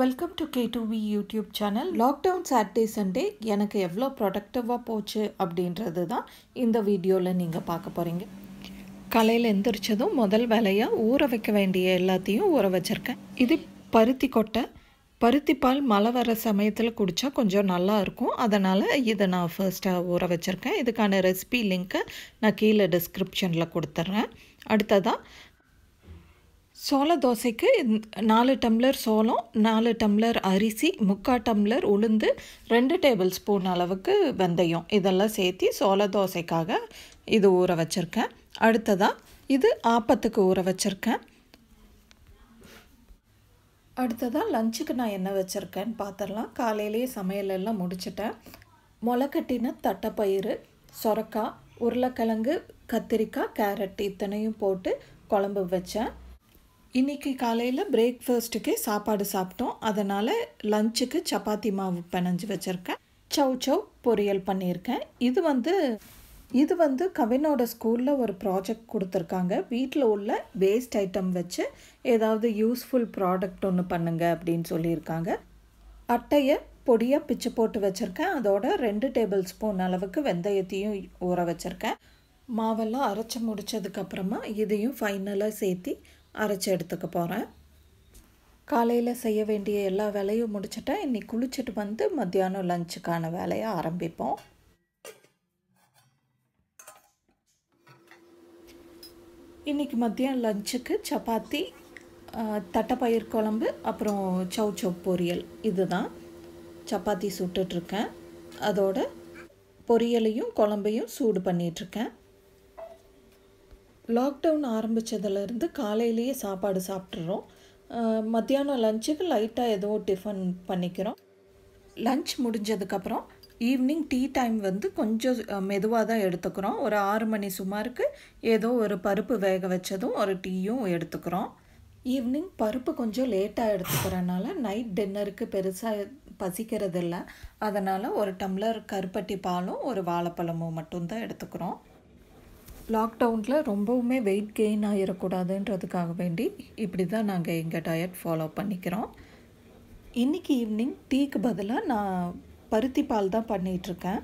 welcome to K V YouTube channel lockdown Saturday Sunday எனக்கு எவ்வளோ ப்ரொடக்டிவாக போச்சு அப்படின்றது தான் இந்த வீடியோவில் நீங்கள் பார்க்க போகிறீங்க காலையில் எந்திரிச்சதும் முதல் வேலையாக ஊற வைக்க வேண்டிய எல்லாத்தையும் ஊற வச்சுருக்கேன் இது பருத்தி கொட்டை பருத்தி பால் மழை வர சமயத்தில் குடித்தா கொஞ்சம் நல்லா இருக்கும் அதனால் இதை நான் ஃபர்ஸ்ட்டாக ஊற வச்சுருக்கேன் இதுக்கான ரெசிபி லிங்க்கை நான் கீழே டிஸ்கிரிப்ஷனில் கொடுத்துட்றேன் அடுத்ததாக சோள தோசைக்கு நாலு டம்ளர் சோளம் நாலு டம்ளர் அரிசி முக்கால் டம்ளர் உளுந்து ரெண்டு டேபிள் ஸ்பூன் அளவுக்கு வெந்தயம் இதெல்லாம் சேர்த்து சோள தோசைக்காக இது ஊற வச்சுருக்கேன் அடுத்ததாக இது ஆப்பத்துக்கு ஊற வச்சுருக்கேன் அடுத்ததாக லஞ்சுக்கு நான் என்ன வச்சுருக்கேன்னு பார்த்துடலாம் காலையிலேயே சமையலெல்லாம் முடிச்சிட்டேன் முளைக்கட்டின தட்டைப்பயிறு சொரக்காய் உருளைக்கிழங்கு கத்திரிக்காய் கேரட் இத்தனையும் போட்டு குழம்பு வச்சேன் இன்றைக்கி காலையில் பிரேக்ஃபாஸ்ட்டுக்கு சாப்பாடு சாப்பிட்டோம் அதனால் லஞ்சுக்கு சப்பாத்தி மாவு பிணைஞ்சு வச்சுருக்கேன் சவ் சவ் பொரியல் பண்ணியிருக்கேன் இது வந்து இது வந்து கவினோட ஸ்கூலில் ஒரு ப்ராஜெக்ட் கொடுத்துருக்காங்க வீட்டில் உள்ள வேஸ்ட் ஐட்டம் வச்சு ஏதாவது யூஸ்ஃபுல் ப்ராடக்ட் ஒன்று பண்ணுங்கள் அப்படின்னு சொல்லியிருக்காங்க அட்டையை பொடியாக பிச்சு போட்டு வச்சுருக்கேன் அதோட ரெண்டு டேபிள் ஸ்பூன் அளவுக்கு வெந்தயத்தையும் ஊற வச்சுருக்கேன் மாவெல்லாம் அரைச்சி முடித்ததுக்கப்புறமா இதையும் ஃபைனலாக சேர்த்தி அரைச்சி எடுத்துக்க போகிறேன் காலையில் செய்ய வேண்டிய எல்லா வேலையும் முடிச்சிட்டேன் இன்றைக்கி குளிச்சுட்டு வந்து மத்தியானம் லஞ்சுக்கான வேலையை ஆரம்பிப்போம் இன்றைக்கி மதியம் லஞ்சுக்கு சப்பாத்தி தட்டைப்பயிர் குழம்பு அப்புறம் சவு சவு பொரியல் இதுதான் சப்பாத்தி சுட்டுட்ருக்கேன் அதோட பொரியலையும் குழம்பையும் சூடு பண்ணிகிட்ருக்கேன் லாக்டவுன் ஆரம்பித்ததுலேருந்து காலையிலேயே சாப்பாடு சாப்பிட்றோம் மத்தியானம் லஞ்சுக்கு லைட்டாக ஏதோ டிஃபன் பண்ணிக்கிறோம் லஞ்ச் முடிஞ்சதுக்கப்புறம் ஈவினிங் டீ டைம் வந்து கொஞ்சம் மெதுவாக தான் எடுத்துக்கிறோம் ஒரு ஆறு மணி சுமாருக்கு ஏதோ ஒரு பருப்பு வேக வச்சதும் ஒரு டீயும் எடுத்துக்கிறோம் ஈவினிங் பருப்பு கொஞ்சம் லேட்டாக எடுத்துக்கிறனால நைட் டின்னருக்கு பெருசாக பசிக்கிறதில்ல அதனால் ஒரு டம்ளர் கருப்பட்டி பாலும் ஒரு வாழைப்பழமும் மட்டும்தான் எடுத்துக்கிறோம் லாக்டவுனில் ரொம்பவுமே வெயிட் கெயின் ஆகிடக்கூடாதுன்றதுக்காக வேண்டி இப்படி தான் நாங்கள் எங்கள் டயட் ஃபாலோ பண்ணிக்கிறோம் இன்றைக்கி ஈவினிங் டீக்கு பதிலாக நான் பருத்தி பால் தான் பண்ணிகிட்ருக்கேன்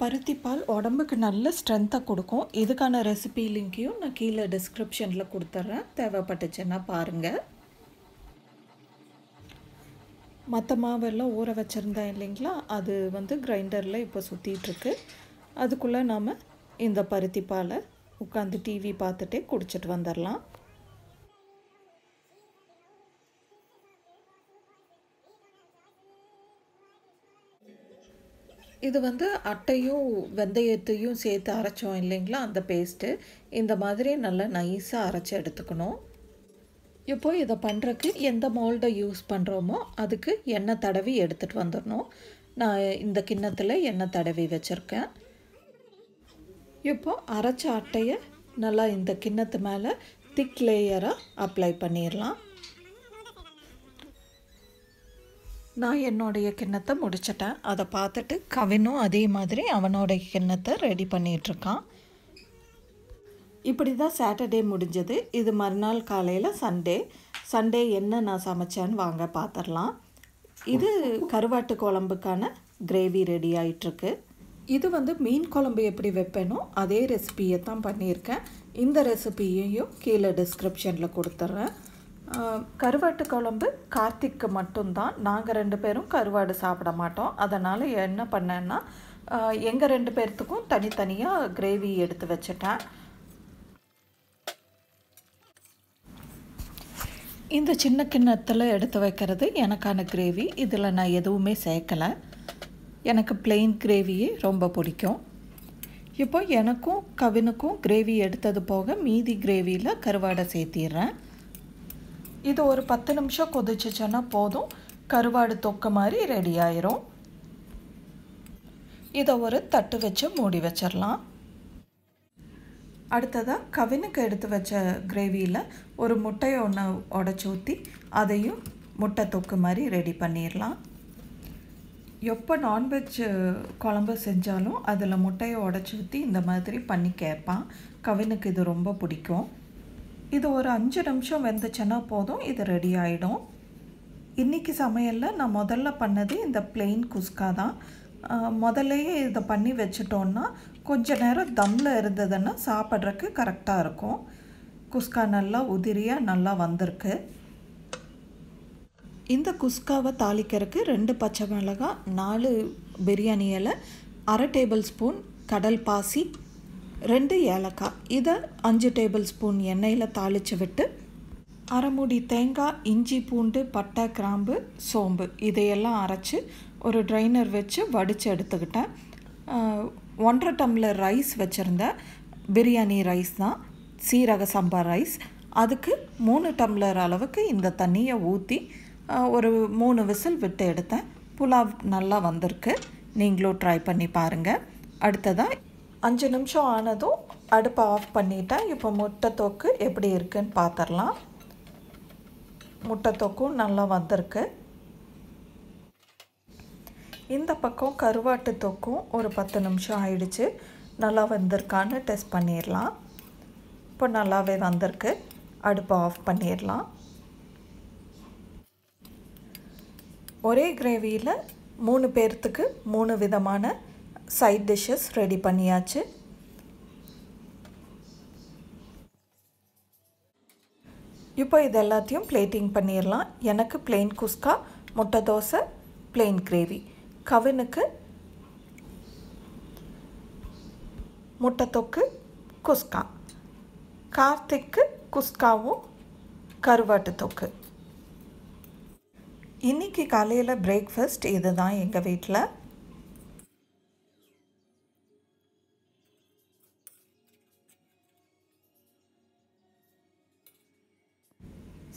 பருத்தி பால் உடம்புக்கு நல்ல ஸ்ட்ரென்த்தை கொடுக்கும் இதுக்கான ரெசிபி லிங்க்கையும் நான் கீழே டிஸ்கிரிப்ஷனில் கொடுத்துட்றேன் தேவைப்பட்டுச்சுன்னா பாருங்கள் மற்ற மாவெல்லாம் ஊற வச்சுருந்தேன் இல்லைங்களா அது வந்து கிரைண்டரில் இப்போ சுற்றிகிட்ருக்கு அதுக்குள்ளே நாம் இந்த பருத்தி பாலை உட்காந்து டிவி பார்த்துட்டே குடிச்சிட்டு வந்துடலாம் இது வந்து அட்டையும் வெந்தயத்தையும் சேர்த்து அரைச்சோம் இல்லைங்களா அந்த பேஸ்ட்டு இந்த மாதிரி நல்லா நைஸாக அரைச்சி எடுத்துக்கணும் இப்போ இதை பண்ணுறக்கு எந்த மோல்டை யூஸ் பண்ணுறோமோ அதுக்கு எண்ணெய் தடவி எடுத்துகிட்டு வந்துடணும் நான் இந்த கிண்ணத்தில் எண்ணெய் தடவி வச்சுருக்கேன் இப்போ அரைச்ச அட்டையை நல்லா இந்த கிண்ணத்து மேலே திக் லேயராக அப்ளை பண்ணிடலாம் நான் என்னுடைய கிண்ணத்தை முடிச்சிட்டேன் அதை பார்த்துட்டு கவினும் அதே மாதிரி அவனோட கிண்ணத்தை ரெடி பண்ணிகிட்ருக்கான் இப்படி தான் சாட்டர்டே முடிஞ்சது இது மறுநாள் காலையில் சண்டே சண்டே என்ன நான் சமைச்சேன்னு வாங்க பார்த்துடலாம் இது கருவாட்டு குழம்புக்கான கிரேவி ரெடி ஆகிட்டுருக்கு இது வந்து மீன் குழம்பு எப்படி வைப்பேனோ அதே ரெசிபியை தான் பண்ணியிருக்கேன் இந்த ரெசிபியையும் கீழே டிஸ்கிரிப்ஷனில் கொடுத்துட்றேன் கருவாட்டு குழம்பு கார்த்திக்கு மட்டும்தான் நாங்கள் ரெண்டு பேரும் கருவாடு சாப்பிட மாட்டோம் அதனால் என்ன பண்ணேன்னா எங்கள் ரெண்டு பேர்த்துக்கும் தனித்தனியாக கிரேவி எடுத்து வச்சுட்டேன் இந்த சின்ன கிண்ணத்தில் எடுத்து வைக்கிறது எனக்கான கிரேவி இதில் நான் எதுவுமே சேர்க்கலை எனக்கு பிளெயின் கிரேவியே ரொம்ப பிடிக்கும் இப்போ எனக்கும் கவினுக்கும் கிரேவி எடுத்தது போக மீதி கிரேவியில் கருவாடை சேர்த்திடுறேன் இது ஒரு பத்து நிமிஷம் கொதிச்சிச்சோன்னா போதும் கருவாடு தொக்க மாதிரி ரெடி ஆயிரும் இதை ஒரு தட்டு வச்சு மூடி வச்சிடலாம் அடுத்ததாக கவினுக்கு எடுத்து வச்ச கிரேவியில் ஒரு முட்டையை ஒன்று உடச்சி ஊற்றி அதையும் முட்டை தொக்கு மாதிரி ரெடி பண்ணிடலாம் எப்போ நான்வெஜ் குழம்பு செஞ்சாலும் அதில் முட்டையை உடச்சி ஊற்றி இந்த மாதிரி பண்ணி கேட்பான் கவினுக்கு இது ரொம்ப பிடிக்கும் இது ஒரு அஞ்சு நிமிஷம் வெந்துச்சுன்னா போதும் இது ரெடி ஆகிடும் இன்றைக்கி சமையலில் நான் முதல்ல பண்ணது இந்த பிளெயின் குஸ்கா தான் முதல்லையே இதை பண்ணி வச்சிட்டோம்னா கொஞ்சம் நேரம் தம்மில் இருந்ததுன்னா சாப்பிட்றதுக்கு கரெக்டாக இருக்கும் குஸ்கா நல்லா உதிரியாக நல்லா வந்திருக்கு இந்த குஸ்காவை தாளிக்கிறதுக்கு ரெண்டு பச்சை மிளகாய் நாலு பிரியாணி இலை அரை டேபிள் ஸ்பூன் கடல் பாசி ரெண்டு ஏலக்காய் இதை அஞ்சு டேபிள் ஸ்பூன் எண்ணெயில் தாளித்து விட்டு அரை மூடி தேங்காய் இஞ்சி பூண்டு பட்டை கிராம்பு சோம்பு இதையெல்லாம் அரைச்சி ஒரு ட்ரைனர் வச்சு வடித்து எடுத்துக்கிட்டேன் ஒன்றரை டம்ளர் ரைஸ் வச்சுருந்தேன் பிரியாணி ரைஸ் தான் சீரக சம்பா ரைஸ் அதுக்கு மூணு டம்ளர் அளவுக்கு இந்த தண்ணியை ஊற்றி ஒரு மூணு விசில் விட்டு எடுத்தேன் புலாவ் நல்லா வந்திருக்கு நீங்களும் ட்ரை பண்ணி பாருங்கள் அடுத்ததாக அஞ்சு நிமிஷம் ஆனதும் அடுப்பை ஆஃப் பண்ணிட்டேன் இப்போ முட்டை தொக்கு எப்படி இருக்குன்னு பார்த்துடலாம் முட்டை தொக்கும் நல்லா வந்திருக்கு இந்த பக்கம் கருவாட்டு தொக்கும் ஒரு பத்து நிமிஷம் ஆயிடுச்சு நல்லா வந்திருக்கான்னு டெஸ்ட் பண்ணிடலாம் இப்போ நல்லாவே வந்திருக்கு அடுப்பை ஆஃப் பண்ணிடலாம் ஒரே கிரேவியில் மூணு பேர்த்துக்கு மூணு விதமான சைட் டிஷ்ஷஸ் ரெடி பண்ணியாச்சு இப்போ இது எல்லாத்தையும் பிளேட்டிங் பண்ணிடலாம் எனக்கு பிளெயின் குஸ்கா முட்டை தோசை பிளெயின் கிரேவி கவினுக்கு முட்டத்தொக்கு குஸ்கா கார்த்திக்கு குஸ்காவும் கருவாட்டு தொக்கு இன்றைக்கி காலையில் பிரேக்ஃபாஸ்ட் இது தான் எங்கள் வீட்டில்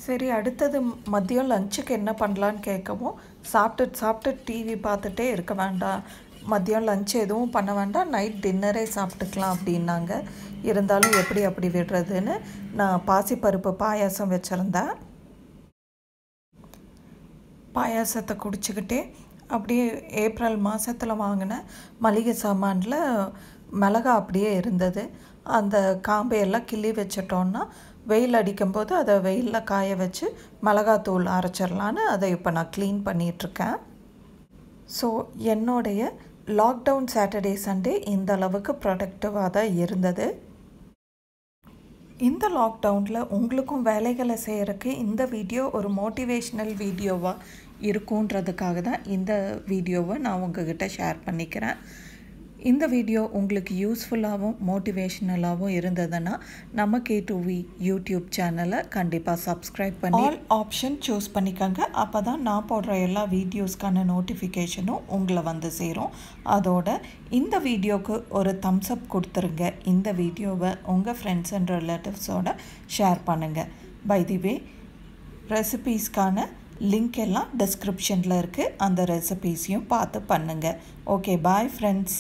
சரி அடுத்தது மதியம் லஞ்சுக்கு என்ன பண்ணலான்னு கேட்கவும் சாப்பிட்டு சாப்பிட்டு டிவி பார்த்துட்டே இருக்க வேண்டாம் மதியம் லஞ்ச் எதுவும் பண்ண வேண்டாம் நைட் டின்னரே சாப்பிட்டுக்கலாம் அப்படின்னாங்க இருந்தாலும் எப்படி அப்படி விடுறதுன்னு நான் பாசிப்பருப்பு பாயாசம் வச்சுருந்தேன் பாயாசத்தை குடிச்சுக்கிட்டே அப்படியே ஏப்ரல் மாதத்தில் வாங்கின மளிகை சாமானில் மிளகா அப்படியே இருந்தது அந்த காம்பையெல்லாம் கிள்ளி வச்சிட்டோன்னா வெயில் அடிக்கும்போது அதை வெயிலில் காய வச்சு மிளகாத்தூள் அரைச்சிடலான்னு அதை இப்போ நான் க்ளீன் பண்ணிகிட்ருக்கேன் ஸோ என்னுடைய லாக்டவுன் சாட்டர்டே சண்டே இந்த அளவுக்கு ப்ரொடக்டிவாக தான் இருந்தது இந்த லாக்டவுனில் உங்களுக்கும் வேலைகளை செய்கிறக்கு இந்த வீடியோ ஒரு மோட்டிவேஷ்னல் வீடியோவாக இருக்குன்றதுக்காக தான் இந்த வீடியோவை நான் உங்ககிட்ட ஷேர் பண்ணிக்கிறேன் இந்த வீடியோ உங்களுக்கு யூஸ்ஃபுல்லாகவும் மோட்டிவேஷ்னலாகவும் இருந்ததுன்னா நம்ம கே டூவி யூடியூப் சேனலை கண்டிப்பாக சப்ஸ்கிரைப் பண்ணி ஆல் ஆப்ஷன் சூஸ் பண்ணிக்கோங்க அப்போ தான் நான் போடுற எல்லா வீடியோஸ்க்கான நோட்டிஃபிகேஷனும் உங்களை வந்து சேரும் அதோட இந்த வீடியோவுக்கு ஒரு தம்ஸ் அப் கொடுத்துருங்க இந்த வீடியோவை உங்கள் ஃப்ரெண்ட்ஸ் அண்ட் ரிலேட்டிவ்ஸோட ஷேர் பண்ணுங்கள் பை தி வே ரெசிபீஸ்க்கான லிங்க் எல்லாம் டிஸ்கிரிப்ஷனில் இருக்குது அந்த ரெசிபீஸையும் பார்த்து பண்ணுங்கள் ஓகே பாய் ஃப்ரெண்ட்ஸ்